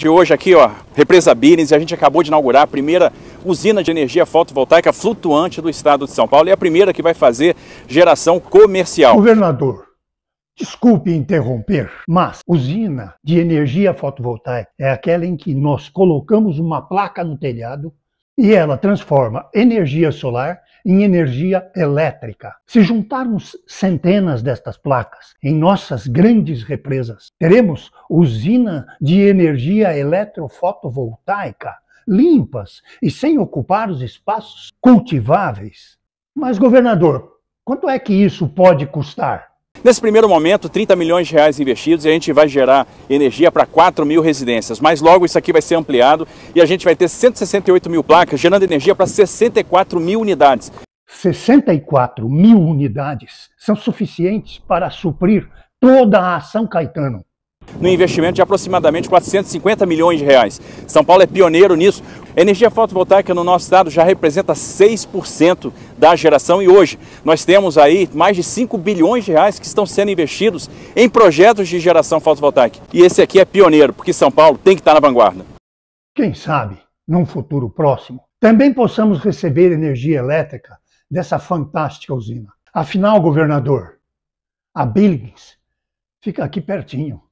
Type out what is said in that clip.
de hoje aqui, ó, Represa Billings, a gente acabou de inaugurar a primeira usina de energia fotovoltaica flutuante do estado de São Paulo e é a primeira que vai fazer geração comercial. Governador, desculpe interromper, mas usina de energia fotovoltaica é aquela em que nós colocamos uma placa no telhado e ela transforma energia solar em energia elétrica. Se juntarmos centenas destas placas em nossas grandes represas, teremos usina de energia eletrofotovoltaica limpas e sem ocupar os espaços cultiváveis. Mas, governador, quanto é que isso pode custar? Nesse primeiro momento, 30 milhões de reais investidos e a gente vai gerar energia para 4 mil residências. Mas logo isso aqui vai ser ampliado e a gente vai ter 168 mil placas gerando energia para 64 mil unidades. 64 mil unidades são suficientes para suprir toda a ação Caetano no investimento de aproximadamente 450 milhões de reais. São Paulo é pioneiro nisso, a energia fotovoltaica no nosso estado já representa 6% da geração e hoje nós temos aí mais de 5 bilhões de reais que estão sendo investidos em projetos de geração fotovoltaica. E esse aqui é pioneiro, porque São Paulo tem que estar na vanguarda. Quem sabe, num futuro próximo, também possamos receber energia elétrica dessa fantástica usina. Afinal, governador, a Billings fica aqui pertinho.